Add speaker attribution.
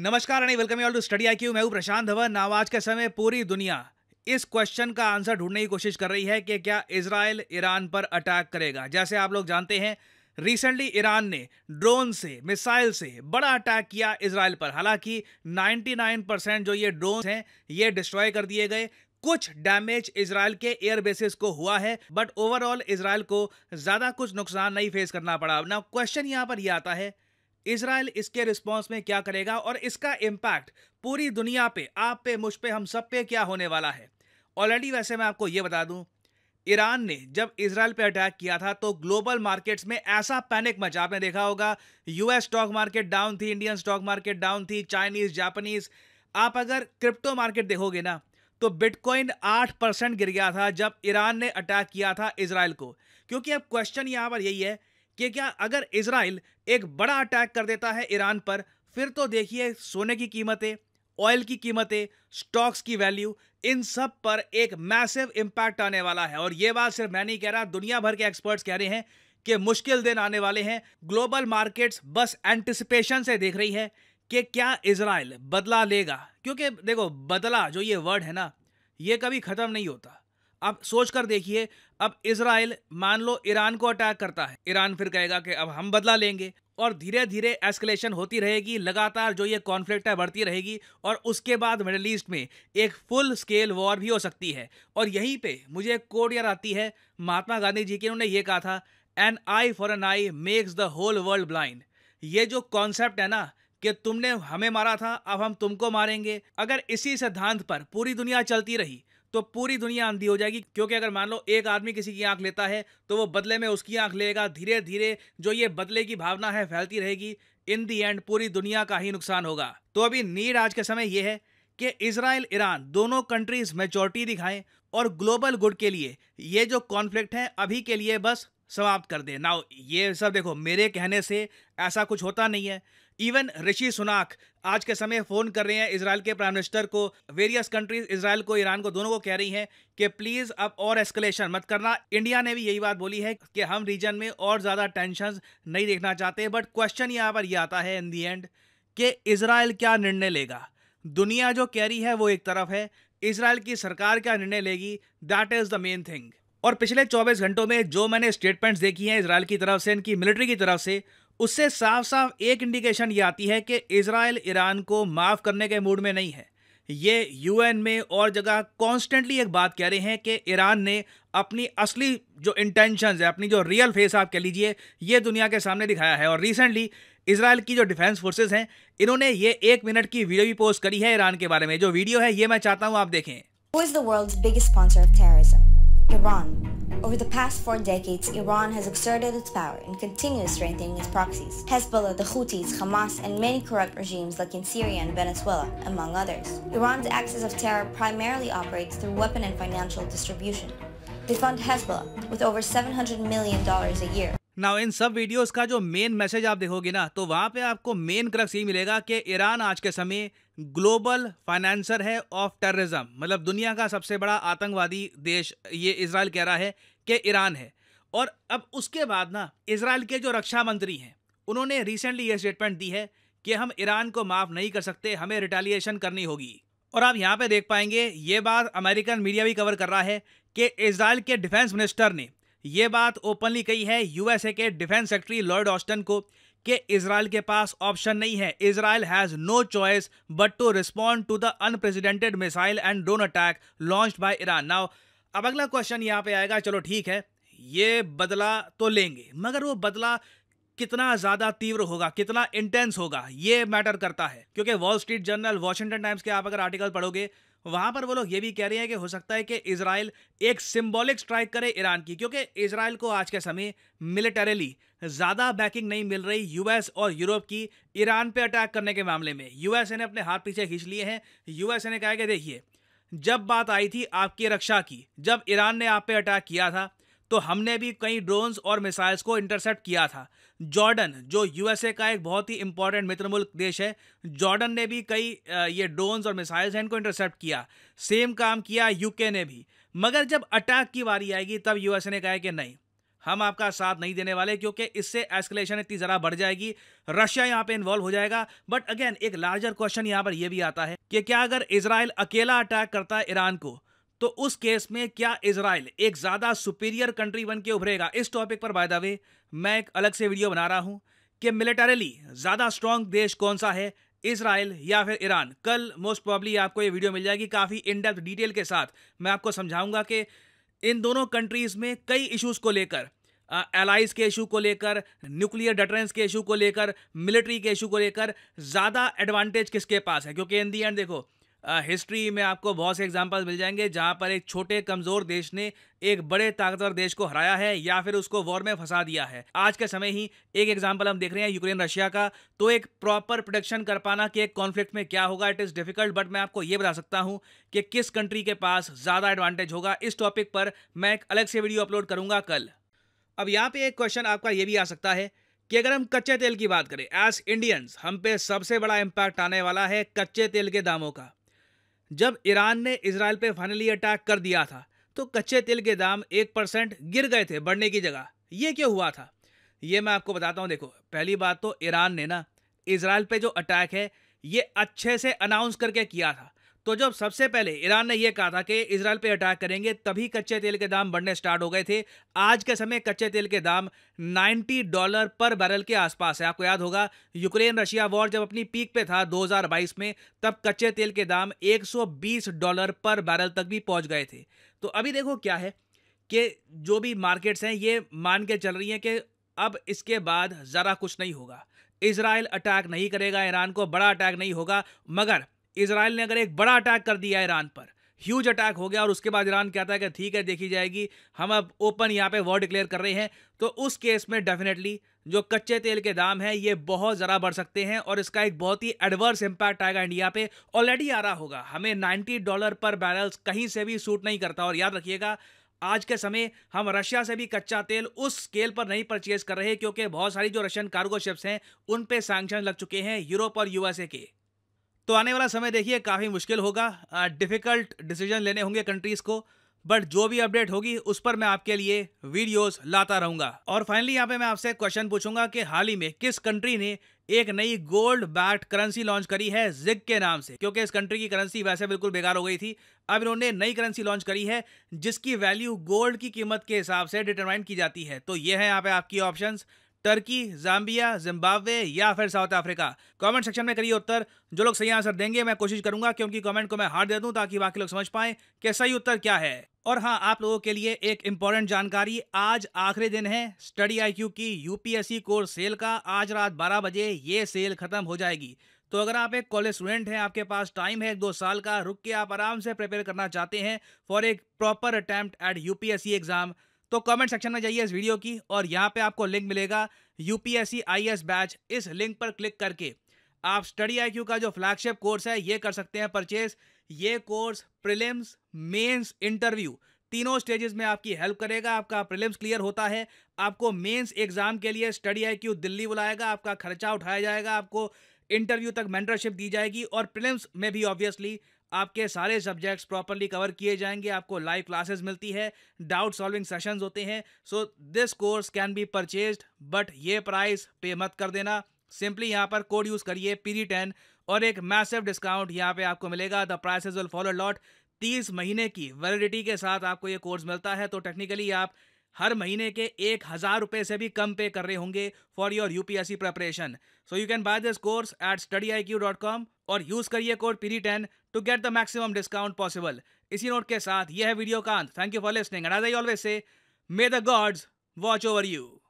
Speaker 1: नमस्कार and welcome you all to study I Q मैं हूं प्रशांत धवन नाव आज के समय पूरी दुनिया इस क्वेश्चन का आंसर ढूंढने की कोशिश कर रही है कि क्या इसराइल ईरान पर अटैक करेगा जैसे आप लोग जानते हैं रिसेंटली ईरान ने ड्रोन से मिसाइल से बड़ा अटैक किया इसराइल पर हालांकि 99 परसेंट जो ये ड्रोन हैं ये डिस्ट्रॉय कर दिए गए कुछ डैमेज इसराइल के एयर बेसिस को हुआ है बट ओवरऑल इसराइल को ज़्यादा कुछ नुकसान नहीं फेस करना पड़ा ना क्वेश्चन यहाँ पर यह आता है इसराइल इसके रिस्पांस में क्या करेगा और इसका इम्पैक्ट पूरी दुनिया पे आप पे मुझ पे हम सब पे क्या होने वाला है ऑलरेडी वैसे मैं आपको ये बता दूं ईरान ने जब इसराइल पे अटैक किया था तो ग्लोबल मार्केट्स में ऐसा पैनिक मचा आपने देखा होगा यूएस स्टॉक मार्केट डाउन थी इंडियन स्टॉक मार्केट डाउन थी चाइनीज जापानीज आप अगर क्रिप्टो मार्केट देखोगे ना तो बिटकॉइन आठ परसेंट गिर गया था जब ईरान ने अटैक किया था इसराइल को क्योंकि अब क्वेश्चन यहाँ पर यही है कि क्या अगर इसराइल एक बड़ा अटैक कर देता है ईरान पर फिर तो देखिए सोने की कीमतें ऑयल की कीमतें स्टॉक्स की वैल्यू इन सब पर एक मैसिव इम्पैक्ट आने वाला है और ये बात सिर्फ मैं नहीं कह रहा दुनिया भर के एक्सपर्ट्स कह रहे हैं कि मुश्किल दिन आने वाले हैं ग्लोबल मार्केट्स बस एंटिसिपेशन से देख रही है कि क्या इसराइल बदला लेगा क्योंकि देखो बदला जो ये वर्ड है ना ये कभी ख़त्म नहीं होता आप सोच कर देखिए अब इसराइल मान लो ईरान को अटैक करता है ईरान फिर कहेगा कि अब हम बदला लेंगे और धीरे धीरे एस्केलेशन होती रहेगी लगातार जो ये कॉन्फ्लिक्ट है बढ़ती रहेगी और उसके बाद मिडल ईस्ट में एक फुल स्केल वॉर भी हो सकती है और यहीं पे मुझे एक कोड यार आती है महात्मा गांधी जी के उन्होंने ये कहा था an eye for an eye makes the whole world blind ये जो कॉन्सेप्ट है ना कि तुमने हमें मारा था अब हम तुमको मारेंगे अगर इसी सिद्धांत पर पूरी दुनिया चलती रही तो पूरी दुनिया अंधी हो जाएगी क्योंकि अगर मान लो एक आदमी किसी की आंख लेता है तो वो बदले में उसकी आंख लेगा धीरे धीरे जो ये बदले की भावना है फैलती रहेगी इन दी एंड पूरी दुनिया का ही नुकसान होगा तो अभी नीड आज के समय यह है कि इसराइल ईरान दोनों कंट्रीज मेचोरिटी दिखाएं और ग्लोबल गुड के लिए ये जो कॉन्फ्लिक्ट है अभी के लिए बस समाप्त कर दे नाउ ये सब देखो मेरे कहने से ऐसा कुछ होता नहीं है इवन ऋषि सुनाक आज के समय फ़ोन कर रहे हैं इसराइल के प्राइम मिनिस्टर को वेरियस कंट्रीज इसराइल को ईरान को दोनों को कह रही हैं कि प्लीज़ अब और एस्केलेशन मत करना इंडिया ने भी यही बात बोली है कि हम रीजन में और ज़्यादा टेंशन नहीं देखना चाहते बट क्वेश्चन यहाँ पर यह आता है इन दी एंड कि इसराइल क्या निर्णय लेगा दुनिया जो कह रही है वो एक तरफ है इसराइल की सरकार क्या निर्णय लेगी that is the main thing और पिछले 24 घंटों में जो मैंने स्टेटमेंट्स देखी हैं इसराइल की तरफ से इनकी मिलिट्री की तरफ से उससे साफ साफ एक इंडिकेशन ये आती है कि इसराइल ईरान को माफ़ करने के मूड में नहीं है ये यूएन में और जगह कॉन्स्टेंटली एक बात कह रहे हैं कि ईरान ने अपनी असली जो इंटेंशंस है अपनी जो रियल फेस आप कह लीजिए ये दुनिया के सामने दिखाया है और रिसेंटली इसराइल की जो डिफेंस फोर्सेज हैं इन्होंने ये एक मिनट की वीडियो भी पोस्ट करी है ईरान के बारे में जो वीडियो है ये मैं चाहता हूँ आप देखें Who is the world's biggest sponsor of terrorism? Iran. Over the past four decades, Iran has exerted its power and continues strengthening its proxies. Hezbollah, the Houthis, Hamas, and many corrupt regimes like in Syria and Venezuela, among others. Iran's axis of terror primarily operates through weapon and financial distribution. They fund Hezbollah with over $700 million a year now इन सब videos का जो main message आप देखोगे ना तो वहां पे आपको मेन क्रक्स यही मिलेगा कि ईरान आज के समय ग्लोबल फाइनेंसर है ऑफ टेररिज्म मतलब दुनिया का सबसे बड़ा आतंकवादी देश ये इसराइल कह रहा है कि ईरान है और अब उसके बाद ना इसराइल के जो रक्षा मंत्री हैं उन्होंने रिसेंटली ये स्टेटमेंट दी है कि हम ईरान को माफ़ नहीं कर सकते हमें रिटेलिएशन करनी होगी और आप यहाँ पे देख पाएंगे ये बात अमेरिकन मीडिया भी कवर कर रहा है कि इसराइल के डिफेंस मिनिस्टर ने ये बात ओपनली कही है यूएसए के डिफेंस सेक्रेटरी लॉर्ड ऑस्टन को कि इसराइल के पास ऑप्शन नहीं है Israel has no choice but to respond to the unprecedented missile and drone attack launch by Iran now अब अगला क्वेश्चन यहाँ पे आएगा चलो ठीक है ये बदला तो लेंगे मगर वो बदला कितना ज़्यादा तीव्र होगा कितना इंटेंस होगा ये मैटर करता है क्योंकि Wall Street Journal Washington Times के आप अगर आर्टिकल पढ़ोगे वहां पर वो लोग ये भी कह रहे हैं कि हो सकता है कि इसराइल एक सिंबॉलिक स्ट्राइक करे ईरान की क्योंकि इसराइल को आज के समय मिलिटरीली ज़्यादा बैकिंग नहीं मिल रही यूएस और यूरोप की ईरान पे अटैक करने के मामले में यूएसए ने अपने हाथ पीछे खींच लिए हैं यूएसए ने कहा कि देखिए जब बात आई थी आपकी रक्षा की जब ईरान ने आप पे अटैक किया था तो हमने भी कई ड्रोन्स और मिसाइल्स को इंटरसेप्ट किया था जॉर्डन जो यूएसए का एक बहुत ही इंपॉर्टेंट मित्र मुल्क देश है जॉर्डन ने भी कई ये ड्रोन्स और मिसाइल्स हैं इनको इंटरसेप्ट किया सेम काम किया यूके ने भी मगर जब अटैक की बारी आएगी तब यूएसए ने कहा कि नहीं हम आपका साथ नहीं देने वाले क्योंकि इससे एस्केलेशन इतनी ज़रा बढ़ जाएगी रशिया यहाँ पे इन्वॉल्व हो जाएगा बट अगेन एक लार्जर क्वेश्चन यहाँ पर यह भी आता है कि क्या अगर इसराइल अकेला अटैक करता है ईरान को तो उस केस में क्या इसराइल एक ज़्यादा सुपीरियर कंट्री बन के उभरेगा इस टॉपिक पर बाय द वे मैं एक अलग से वीडियो बना रहा हूँ कि मिलिटरली ज़्यादा स्ट्रॉन्ग देश कौन सा है इसराइल या फिर ईरान कल मोस्ट प्रॉब्ली आपको ये वीडियो मिल जाएगी काफ़ी इन डेप्थ डिटेल के साथ मैं आपको समझाऊंगा कि इन दोनों कंट्रीज़ में कई इश्यूज़ को लेकर एलाइज के इशू को लेकर न्यूक्लियर डटरेंस के इशू को लेकर मिलिट्री के इशू को लेकर ज़्यादा एडवांटेज किसके पास है क्योंकि इन दी एंड देखो हिस्ट्री में आपको बहुत से एग्जांपल्स मिल जाएंगे जहां पर एक छोटे कमज़ोर देश ने एक बड़े ताकतवर देश को हराया है या फिर उसको वॉर में फंसा दिया है आज के समय ही एक एग्जाम्पल हम देख रहे हैं यूक्रेन रशिया का तो एक प्रॉपर प्रोडक्शन कर पाना कि एक कॉन्फ्लिक्ट में क्या होगा इट इज़ डिफिकल्ट बट मैं आपको ये बता सकता हूँ कि किस कंट्री के पास ज़्यादा एडवांटेज होगा इस टॉपिक पर मैं एक अलग से वीडियो अपलोड करूंगा कल अब यहाँ पे एक क्वेश्चन आपका ये भी आ सकता है कि अगर हम कच्चे तेल की बात करें एज इंडियंस हम पे सबसे बड़ा इम्पैक्ट आने वाला है कच्चे तेल के दामों का जब ईरान ने इसराइल पर फाइनली अटैक कर दिया था तो कच्चे तेल के दाम एक परसेंट गिर गए थे बढ़ने की जगह ये क्यों हुआ था ये मैं आपको बताता हूँ देखो पहली बात तो ईरान ने ना इसराइल पे जो अटैक है ये अच्छे से अनाउंस करके किया था तो जब सबसे पहले ईरान ने यह कहा था कि इसराइल पे अटैक करेंगे तभी कच्चे तेल के दाम बढ़ने स्टार्ट हो गए थे आज के समय कच्चे तेल के दाम 90 डॉलर पर बैरल के आसपास है आपको याद होगा यूक्रेन रशिया वॉर जब अपनी पीक पे था 2022 में तब कच्चे तेल के दाम 120 डॉलर पर बैरल तक भी पहुंच गए थे तो अभी देखो क्या है कि जो भी मार्केट्स हैं ये मान के चल रही हैं कि अब इसके बाद ज़रा कुछ नहीं होगा इसराइल अटैक नहीं करेगा ईरान को बड़ा अटैक नहीं होगा मगर इसराइल ने अगर एक बड़ा अटैक कर दिया ईरान पर ह्यूज अटैक हो गया और उसके बाद ईरान कहता है कि ठीक है देखी जाएगी हम अब ओपन यहाँ पे वॉर डिक्लेयर कर रहे हैं तो उस केस में डेफिनेटली जो कच्चे तेल के दाम हैं ये बहुत ज़रा बढ़ सकते हैं और इसका एक बहुत ही एडवर्स इम्पैक्ट आएगा इंडिया पे ऑलरेडी आ रहा होगा हमें 90 डॉलर पर बैरल्स कहीं से भी सूट नहीं करता और याद रखिएगा आज के समय हम रशिया से भी कच्चा तेल उस स्केल पर नहीं परचेज कर रहे क्योंकि बहुत सारी जो रशियन कार्गो शिप्स हैं उन पर सैंक्शन लग चुके हैं यूरोप और यूएसए के तो आने वाला समय देखिए काफ़ी मुश्किल होगा डिफ़िकल्ट डिसीजन लेने होंगे कंट्रीज़ को बट जो भी अपडेट होगी उस पर मैं आपके लिए वीडियोस लाता रहूंगा और फाइनली यहाँ पे मैं आपसे क्वेश्चन पूछूंगा कि हाल ही में किस कंट्री ने एक नई गोल्ड बैट करेंसी लॉन्च करी है जिग के नाम से क्योंकि इस कंट्री की करेंसी वैसे बिल्कुल बेकार हो गई थी अब इन्होंने नई करेंसी लॉन्च करी है जिसकी वैल्यू गोल्ड की कीमत के हिसाब से डिटरमाइन की जाती है तो ये है यहाँ पे आपकी ऑप्शन टर्की जाम्बिया जिम्बाब्वे या फिर साउथ अफ्रीका कमेंट सेक्शन में करिए उत्तर जो लोग सही आंसर देंगे मैं कोशिश करूंगा कि उनकी कमेंट को मैं हार दे दूं ताकि बाकी लोग समझ पाए कि सही उत्तर क्या है और हाँ आप लोगों के लिए एक इंपॉर्टेंट जानकारी आज आखिरी दिन है स्टडी आई की यूपीएससी कोर्स सेल का आज रात बारह बजे ये सेल खत्म हो जाएगी तो अगर आप एक कॉलेज स्टूडेंट हैं आपके पास टाइम है एक दो साल का रुक के आप आराम से प्रिपेयर करना चाहते हैं फॉर एक proper attempt at UPSC exam तो कमेंट सेक्शन में जाइए इस वीडियो की और यहाँ पे आपको लिंक मिलेगा यूपीएससी आईएएस बैच इस लिंक पर क्लिक करके आप स्टडी आई का जो फ्लैगशिप कोर्स है ये कर सकते हैं परचेज ये कोर्स प्रिलिम्स मेंस इंटरव्यू तीनों स्टेजेस में आपकी हेल्प करेगा आपका प्रिलिम्स क्लियर होता है आपको मेंस एग्जाम के लिए स्टडी आई दिल्ली बुलाएगा आपका खर्चा उठाया जाएगा आपको इंटरव्यू तक मेंटरशिप दी जाएगी और प्रिलिम्स में भी ऑब्वियसली आपके सारे सब्जेक्ट्स प्रॉपरली कवर किए जाएंगे आपको लाइव क्लासेस मिलती है डाउट सॉल्विंग सेशंस होते हैं so this course can be purchase but ये प्राइस पे मत कर देना सिंपली यहाँ पर कोड यूज़ करिए पीरी टेन और एक मैसिव डिस्काउंट यहाँ पे आपको मिलेगा the prices will follow lot तीस महीने की वैलिडिटी के साथ आपको ये कोर्स मिलता है तो टेक्निकली आप हर महीने के एक हज़ार रुपये से भी कम पे कर रहे होंगे for your UPSC preparation so you can buy this course at study I Q dot com और यूज़ करिए कोड पीरी ten to get the maximum discount possible इसी नोट के साथ यह है वीडियो का अंत thank you for listening and as I always say may the gods watch over you